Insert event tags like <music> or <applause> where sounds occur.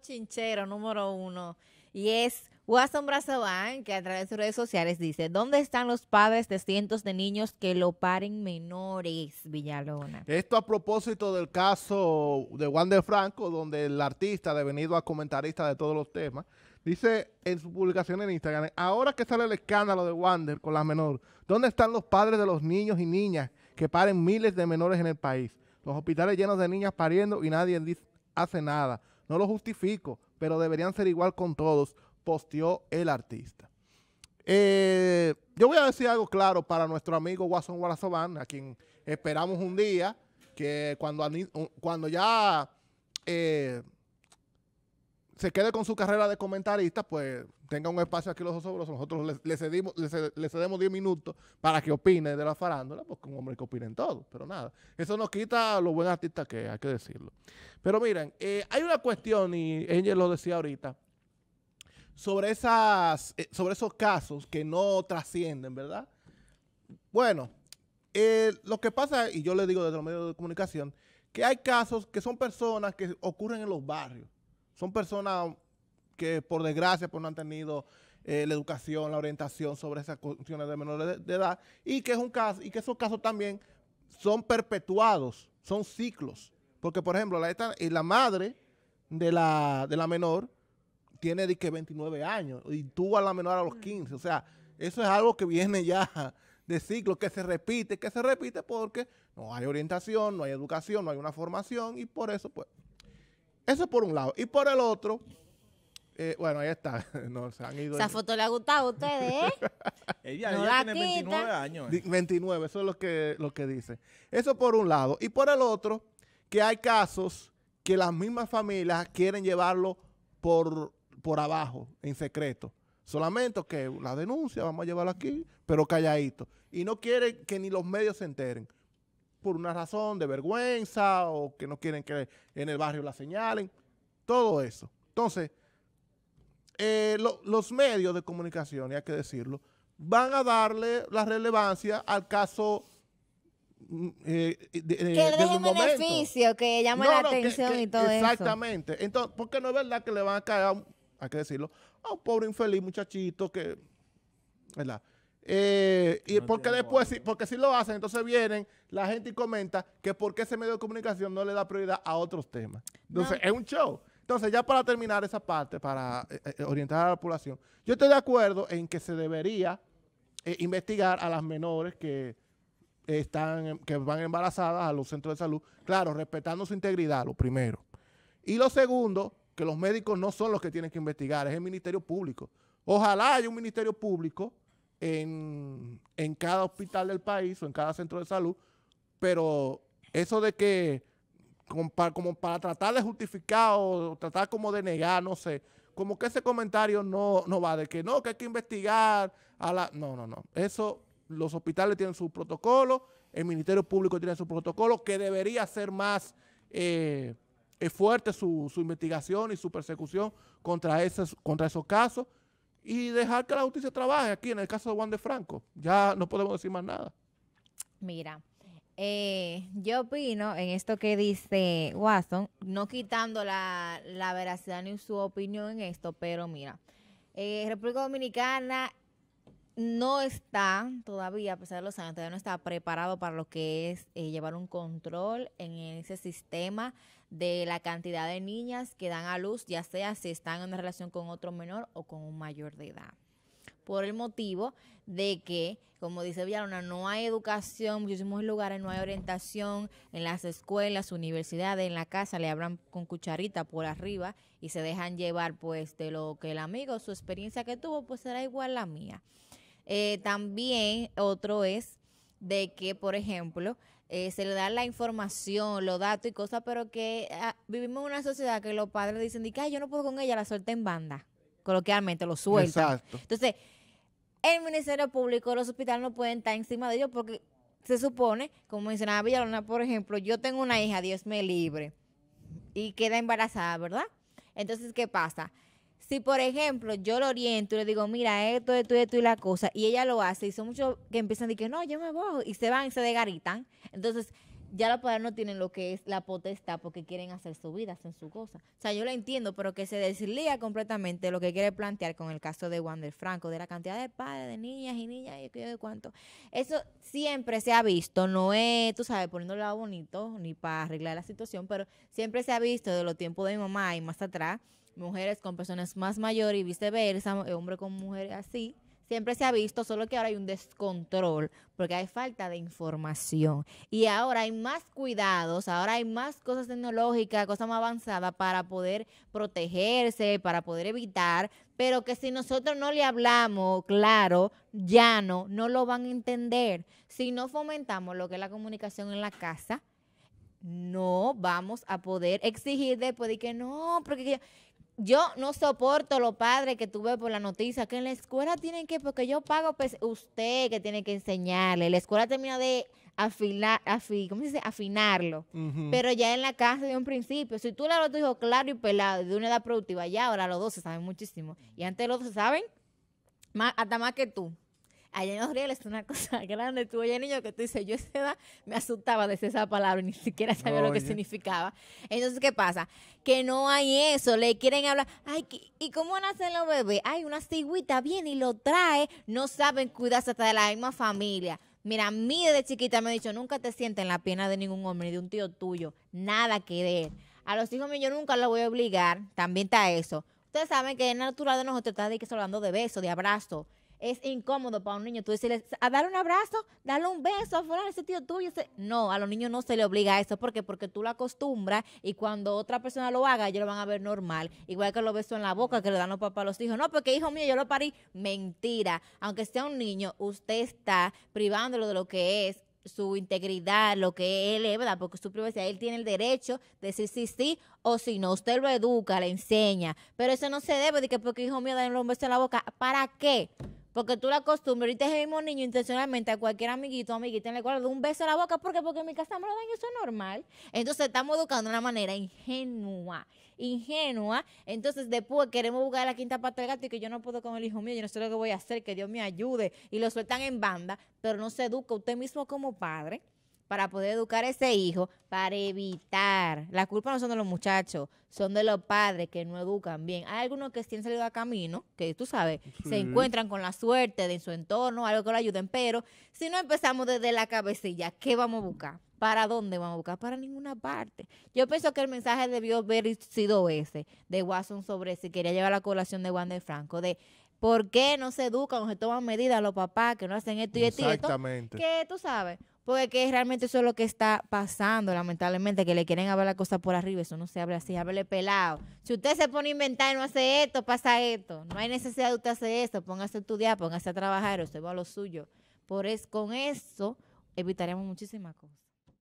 chinchero, número uno y es Watson que a través de sus redes sociales dice, ¿dónde están los padres de cientos de niños que lo paren menores, Villalona? Esto a propósito del caso de Wander Franco, donde el artista, devenido a comentarista de todos los temas, Dice en su publicación en Instagram, ahora que sale el escándalo de Wander con las menores ¿dónde están los padres de los niños y niñas que paren miles de menores en el país? Los hospitales llenos de niñas pariendo y nadie hace nada. No lo justifico, pero deberían ser igual con todos, posteó el artista. Eh, yo voy a decir algo claro para nuestro amigo Watson Warazoban, a quien esperamos un día, que cuando, cuando ya eh, se quede con su carrera de comentarista, pues tenga un espacio aquí los osobrosos. Nosotros le, le, cedemos 10 minutos para que opine de la farándula, porque pues, un hombre que opine en todo, pero nada. Eso nos quita los buen artistas que hay, que decirlo. Pero miren, eh, hay una cuestión, y Engel lo decía ahorita, sobre, esas, eh, sobre esos casos que no trascienden, ¿verdad? Bueno, eh, lo que pasa, y yo le digo desde los medios de comunicación, que hay casos que son personas que ocurren en los barrios son personas que por desgracia pues, no han tenido eh, la educación, la orientación sobre esas cuestiones de menores de, edad y que es un caso y que esos casos también son perpetuados, son ciclos, porque por ejemplo la, la madre de la, de la menor tiene de que 29 años y tuvo a la menor a los 15, o sea, eso es algo que viene ya de ciclo, que se repite, que se repite porque no hay orientación, no hay educación, no hay una formación y por eso pues eso por un lado. Y por el otro, eh, bueno, ahí está. <laughs> Esa foto le ha gustado a ustedes, ¿eh? <laughs> ella, tiene 29 años. 29, ¿eh? eso es lo que, lo que dice. Eso por un lado. Y por el otro, que hay casos que las mismas familias quieren llevarlo por, por abajo, en secreto. Solamente que la denuncia, vamos a llevarla aquí, pero calladito. Y no quiere que ni los medios se enteren por una razón de vergüenza o que no quieren que en el barrio la señalen, todo eso. Entonces, eh, los medios de comunicación, y hay que decirlo, van a darle la relevancia al caso mm, eh, eh, que le un beneficio, que llame la atención y todo eso. Exactamente. Entonces, porque no es verdad que le van a caer, hay que decirlo, a un pobre infeliz muchachito que, ¿verdad? Eh, y porque después, si, porque si lo hacen, entonces vienen la gente y comenta que porque qué ese medio de comunicación no le da prioridad a otros temas. Entonces, es un show. Entonces, ya para terminar esa parte, para eh, eh, orientar a la población, yo estoy de acuerdo en que se debería investigar a las menores que están, que van embarazadas a los centros de salud, claro, respetando su integridad, lo primero. Y lo segundo, que los médicos no son los que tienen que investigar, es el Ministerio Público. Ojalá haya un Ministerio Público en, cada hospital del país o en cada centro de salud, pero eso de que como para, como para, tratar de justificar o tratar como de negar, no sé. Como que ese comentario no, no va de que no, que hay que investigar a la... No, no, no. Eso, los hospitales tienen su protocolo, el Ministerio Público tiene su protocolo, que debería ser más eh, eh fuerte su, su, investigación y su persecución contra esos, contra esos casos y dejar que la justicia trabaje aquí en el caso de Juan de Franco. Ya no podemos decir más nada. Mira, eh, yo opino en esto que dice Watson, no quitando la, la veracidad ni su opinión en esto, pero mira, eh, República Dominicana no está todavía, a pesar de los años, no está preparado para lo que es eh, llevar un control en ese sistema de la cantidad de niñas que dan a luz, ya sea si están en una relación con otro menor o con un mayor de edad. Por el motivo de que, como dice Villarona, no hay educación, muchísimos lugares no hay orientación, en las escuelas, universidades, en la casa le hablan con cucharita por arriba y se dejan llevar pues de lo que el amigo, su experiencia que tuvo, pues será igual la mía. Eh, también otro es de que, por ejemplo, eh, se le da la información, los datos y cosas, pero que ah, vivimos en una sociedad que los padres dicen, yo no puedo con ella, la suelta en banda, coloquialmente, lo suelto. Exacto. Entonces, el Ministerio Público, los hospitales no pueden estar encima de ellos porque se supone, como mencionaba Villalona, por ejemplo, yo tengo una hija, Dios me libre, y queda embarazada, ¿verdad? Entonces, ¿qué pasa? si por ejemplo yo lo oriento y le digo, mira, esto, esto, esto y la cosa, y ella lo hace, y son muchos que empiezan a decir, no, yo me voy, y se van y se degaritan. Entonces, ya los padres no tienen lo que es la potestad porque quieren hacer su vida, hacen su cosa. O sea, yo lo entiendo, pero que se desliga completamente lo que quiere plantear con el caso de Wander Franco, de la cantidad de padres, de niñas y niñas, y de cuánto. Eso siempre se ha visto, no es, tú sabes, poniéndolo bonito, ni para arreglar la situación, pero siempre se ha visto de los tiempos de mi mamá y más atrás, mujeres con personas más mayores y viceversa, eh, hombre con mujeres así. Siempre se ha visto, solo que ahora hay un descontrol, porque hay falta de información. Y ahora hay más cuidados, ahora hay más cosas tecnológicas, cosas más avanzadas para poder protegerse, para poder evitar, pero que si nosotros no le hablamos claro, llano, no lo van a entender. Si no fomentamos lo que es la comunicación en la casa, no vamos a poder exigir después de que no, porque yo no soporto lo padre que tuve por la noticia, que en la escuela tienen que, porque yo pago, pues usted que tiene que enseñarle. La escuela termina de afilar, afi, ¿cómo se dice? afinarlo. Pero ya en la casa de un principio, si tú le hablas a tu claro y pelado, de una edad productiva, ya ahora los dos se saben muchísimo. Y antes los dos saben hasta más que tú. Allá en los rieles es una cosa <laughs> grande. tuve oye, niño, que tú dices, yo a esa edad me asustaba de esa palabra, <laughs> ni siquiera sabía lo que significaba. Entonces, ¿qué pasa? Que no hay eso, le quieren hablar. Ay, ¿y cómo nacen los bebés? hay una cigüita viene y lo trae. No saben cuidarse hasta de la misma familia. Mira, a mí desde chiquita me ha dicho, nunca te sientes en la pierna de ningún hombre, ni de un tío tuyo. Nada que ver. A los hijos míos yo nunca los voy a obligar. También está eso. Ustedes saben que en es natural de nosotros estamos hablando de besos, de abrazos es incómodo para un niño. Tú decirle, a darle un abrazo, darle un beso a ese tío tuyo. No, a los niños no se le obliga a eso. ¿Por Porque tú lo acostumbras y cuando otra persona lo haga, ellos lo van a ver normal. Igual que los besos en la boca que le dan los papás a los hijos. No, porque hijo mío, yo lo parí. Mentira. Aunque sea un niño, usted está privándolo de lo que es su integridad, lo que él es, ¿verdad? Porque su privacidad, él tiene el derecho de decir sí, sí o si no. Usted lo educa, le enseña. Pero eso no se debe de que porque hijo mío, dale un beso en la boca. ¿Para qué? Porque tú la acostumbras. Ahorita es el mismo niño intencionalmente a cualquier amiguito o amiguita le la un beso en la boca. ¿Por qué? Porque en mi casa me lo dan y eso es normal. Entonces estamos educando de una manera ingenua. Ingenua. Entonces después queremos buscar la quinta pata del gato y que yo no puedo con el hijo mío. Yo no sé lo que voy a hacer. Que Dios me ayude. Y lo sueltan en banda. Pero no se educa usted mismo como padre para poder educar a ese hijo, para evitar. La culpa no son de los muchachos, son de los padres que no educan bien. Hay algunos que han salido a camino, que tú sabes, se encuentran con la suerte de su entorno, algo que lo ayuden, pero si no empezamos desde la cabecilla, ¿qué vamos a buscar? ¿Para dónde vamos a buscar? Para ninguna parte. Yo pienso que el mensaje debió haber sido ese, de Watson sobre si quería llevar la colación de Juan de Franco, de por qué no se educan o se toman medidas los papás que no hacen esto y esto Exactamente. Que tú sabes, porque que realmente eso es lo que está pasando, lamentablemente, que le quieren hablar la cosa por arriba, eso no se habla así, hable pelado. Si usted se pone a inventar y no hace esto, pasa esto. No hay necesidad de usted hacer esto, póngase a estudiar, póngase a trabajar, usted va a lo suyo. Por es, con eso evitaríamos muchísimas cosas.